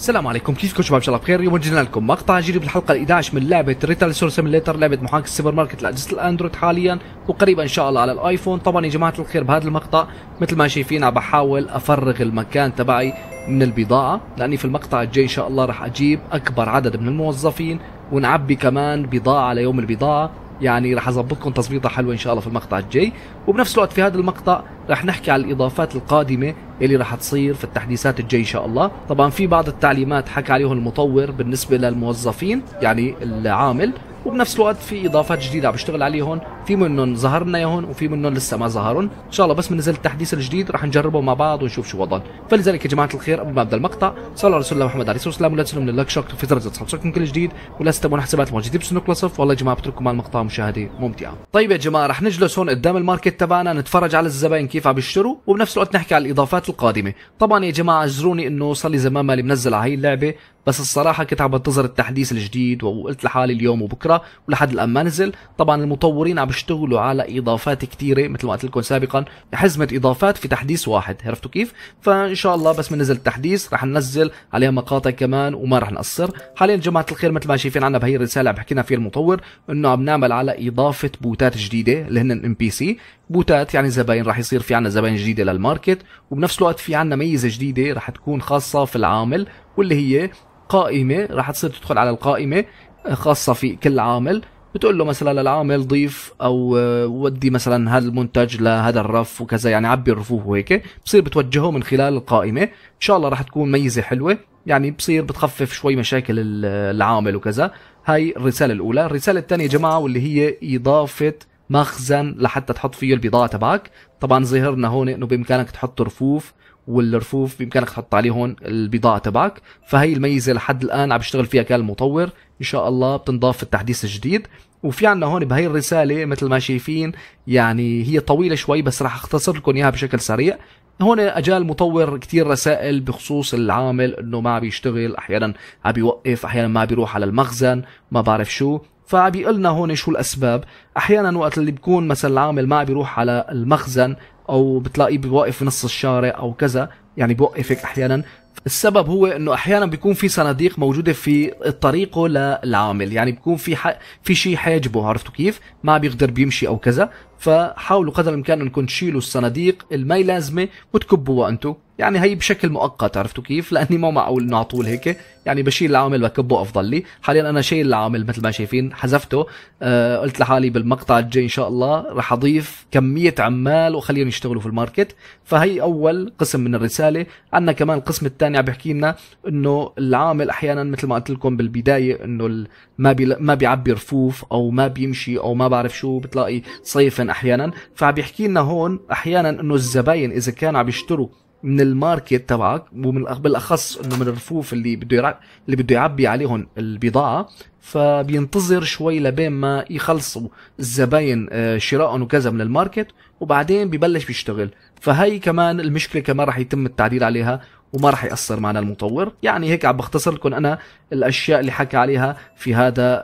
السلام عليكم كيفكم شباب ان شاء الله بخير اليوم جينا لكم مقطع جديد بالحلقه ال11 من لعبه ريتال سور سيميليتر لعبه محاكاه السوبر ماركت لاجهزه الاندرويد حاليا وقريبا ان شاء الله على الايفون طبعا يا جماعه الخير بهذا المقطع مثل ما شايفين عم بحاول افرغ المكان تبعي من البضاعه لاني في المقطع الجاي ان شاء الله راح اجيب اكبر عدد من الموظفين ونعبي كمان بضاعه ليوم البضاعه يعني راح اظبطكم تظبيطه حلوه ان شاء الله في المقطع الجاي وبنفس الوقت في هذا المقطع راح نحكي على الاضافات القادمه اللي راح تصير في التحديثات الجاي ان شاء الله طبعا في بعض التعليمات حكى عليهم المطور بالنسبه للموظفين يعني العامل وبنفس الوقت في اضافات جديده عم بشتغل عليهم في منهم ظهر لنا يهون وفي منهم لسه ما ظهرون ان شاء الله بس بنزل التحديث الجديد راح نجربه مع بعض ونشوف شو وضعهم فلذلك يا جماعه الخير قبل ما ابدا المقطع صلوا على رسول الله محمد عليه الصلاه والسلام ولا تنسوا من اللايك شارك في درجه تحصلكم كل جديد ولا تستمعون حسابات موجوده بسنوك لصف والله يا جماعه بترككم مع المقطع مشاهده ممتعه طيب يا جماعه راح نجلس هون قدام الماركت تبعنا نتفرج على الزباين كيف عم يشتروا وبنفس الوقت نحكي على الاضافات القادمه طبعا يا جماعه اعذروني انه صار لي زمان مالي منزل على هي اللعبه بس الصراحة كنت عم بنتظر التحديث الجديد وقلت لحالي اليوم وبكرة ولحد الآن ما نزل طبعا المطورين عم اشتغلوا على اضافات كثيره مثل ما قلت لكم سابقا حزمه اضافات في تحديث واحد عرفتوا كيف فان شاء الله بس ما نزل التحديث رح ننزل عليها مقاطع كمان وما رح نقصر حاليا جماعه الخير مثل ما شايفين عنا بهي الرساله بحكينا حكينا فيها المطور انه عم نعمل على اضافه بوتات جديده اللي هن ام بي سي بوتات يعني زباين رح يصير في عنا زباين جديده للماركت وبنفس الوقت في عنا ميزه جديده رح تكون خاصه في العامل واللي هي قائمه رح تصير تدخل على القائمه خاصه في كل عامل بتقول له مثلا للعامل ضيف او آه، ودي مثلا هذا المنتج لهذا الرف وكذا يعني عبي الرفوف وهيك بصير بتوجهه من خلال القائمه ان شاء الله راح تكون ميزه حلوه يعني بصير بتخفف شوي مشاكل العامل وكذا هاي الرساله الاولى الرساله الثانيه يا جماعه واللي هي اضافه مخزن لحتى تحط فيه البضاعه تبعك طبعا ظهرنا هون انه بامكانك تحط رفوف والرفوف بامكانك تحط عليهم البضاعه تبعك فهي الميزه لحد الان عم بشتغل فيها كان المطور ان شاء الله بتنضاف في التحديث الجديد وفي عنا هون بهي الرساله مثل ما شايفين يعني هي طويله شوي بس راح اختصر لكم اياها بشكل سريع هون اجى المطور كتير رسائل بخصوص العامل انه ما عم يشتغل احيانا عم بيوقف احيانا ما بيروح على المخزن ما بعرف شو فبيقول لنا هون شو الاسباب احيانا وقت اللي بكون مثلا العامل ما بيروح على المخزن او بتلاقيه بيوقف نص الشارع او كذا يعني بوقفك احيانا السبب هو انه احيانا بيكون في صناديق موجوده في طريقه للعامل يعني بيكون في ح... في شيء حاجبه عرفتوا كيف ما بيقدر بيمشي او كذا فحاولوا قدر الامكان انكم تشيلوا الصناديق المي لازمه وتكبوها انتم يعني هي بشكل مؤقت عرفتوا كيف لاني مو معقول انه على طول هيك يعني بشيل العامل بكبه افضل لي حاليا انا شايل العامل مثل ما شايفين حذفته آه قلت لحالي بالمقطع الجاي ان شاء الله رح اضيف كميه عمال وخليهم يشتغلوا في الماركت فهي اول قسم من الرساله عندنا كمان القسم الثاني عم بيحكي لنا انه العامل احيانا مثل ما قلت لكم بالبدايه انه ما بي ما بيعبي رفوف او ما بيمشي او ما بعرف شو بتلاقي صيفا احيانا فعم بيحكي لنا هون احيانا انه الزباين اذا كانوا عم يشتروا من الماركت تبعك ومن بالاخص انه من الرفوف اللي بده اللي بده يعبي عليهم البضاعه فبينتظر شوي لبين ما يخلصوا الزباين آه، شراءهم وكذا من الماركت وبعدين ببلش بيشتغل فهي كمان المشكله كمان رح يتم التعديل عليها وما راح ياثر معنا المطور يعني هيك عم بختصر لكم انا الاشياء اللي حكى عليها في هذا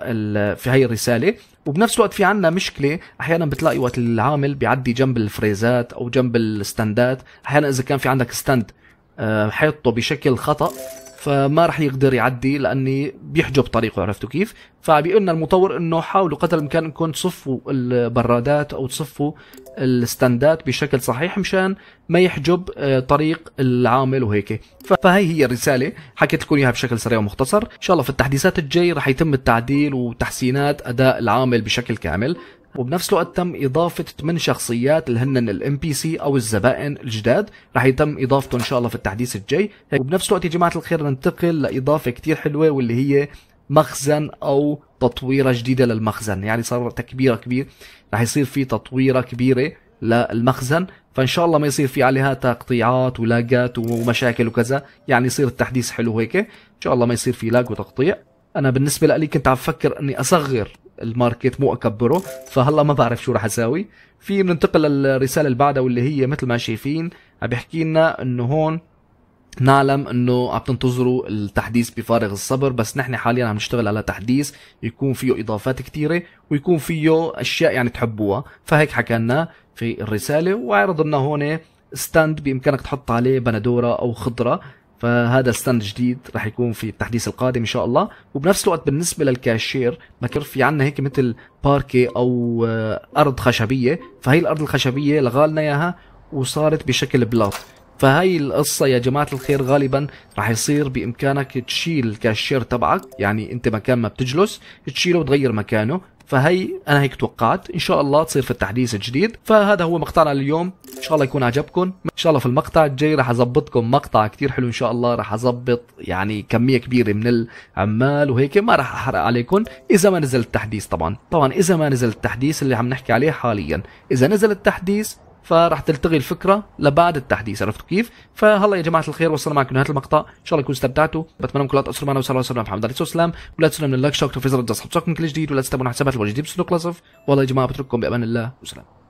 في هي الرساله وبنفس الوقت في عنا مشكله احيانا بتلاقي وقت العامل بيعدي جنب الفريزات او جنب الستاندات احيانا اذا كان في عندك ستاند آه، حيطه بشكل خطا فما راح يقدر يعدي لاني بيحجب طريقه عرفتوا كيف فبيقولنا لنا المطور انه حاولوا قدر الامكان انكم تصفوا البرادات او تصفوا الستاندات بشكل صحيح مشان ما يحجب آه، طريق العامل وهيك فهي هي الرساله حكيت لكم اياها بشكل سريع ومختصر ان شاء الله في التحديثات الجاي راح يتم التعديل وتحسينات اداء العامل بشكل كامل وبنفس الوقت تم اضافه 8 شخصيات اللي هن الام بي سي او الزبائن الجداد رح يتم اضافته ان شاء الله في التحديث الجاي هيك وبنفس الوقت يا جماعه الخير ننتقل لاضافه كتير حلوه واللي هي مخزن او تطويره جديده للمخزن يعني صار تكبيره كبير رح يصير في تطويره كبيره للمخزن فان شاء الله ما يصير في عليها تقطيعات ولاجات ومشاكل وكذا يعني يصير التحديث حلو هيك ان شاء الله ما يصير في لاج وتقطيع انا بالنسبه لي كنت عم فكر اني اصغر الماركت مو اكبره فهلا ما بعرف شو راح اساوي في بننتقل للرساله اللي بعدها واللي هي مثل ما شايفين عم بيحكي لنا انه هون نعلم انه عم تنتظروا التحديث بفارغ الصبر بس نحن حاليا عم نشتغل على تحديث يكون فيه اضافات كثيره ويكون فيه اشياء يعني تحبوها فهيك حكينا في الرساله وعرض لنا هون ستاند بامكانك تحط عليه بندوره او خضره فهذا ستاند جديد رح يكون في التحديث القادم ان شاء الله وبنفس الوقت بالنسبه للكاشير بكر في عندنا هيك مثل باركي او آه، ارض خشبيه فهي الارض الخشبيه لغالنا اياها وصارت بشكل بلاط فهي القصة يا جماعة الخير غالبا رح يصير بإمكانك تشيل الكاشير تبعك يعني أنت مكان ما بتجلس تشيله وتغير مكانه فهي انا هيك توقعت ان شاء الله تصير في التحديث الجديد فهذا هو مقطعنا لليوم ان شاء الله يكون عجبكم ان شاء الله في المقطع الجاي راح اظبطكم مقطع كتير حلو ان شاء الله راح اظبط يعني كميه كبيره من العمال وهيك ما راح احرق عليكم اذا ما نزل التحديث طبعا طبعا اذا ما نزل التحديث اللي عم نحكي عليه حاليا اذا نزل التحديث فراح تلتغي الفكره لبعد التحديث عرفتوا كيف؟ فهلا يا جماعه الخير وصلنا معكم لنهايه المقطع ان شاء الله يكونوا استمتعتوا بتمنى لكم لا تقصروا معنا وصلى الله محمد عليه الصلاه ولا تنسوا من اللايك شارك وفيزر زر الجرس من كل جديد ولا تستبعدون حسابات الوجه دي بصندوق الوصف والله يا جماعه بترككم بامان الله وسلام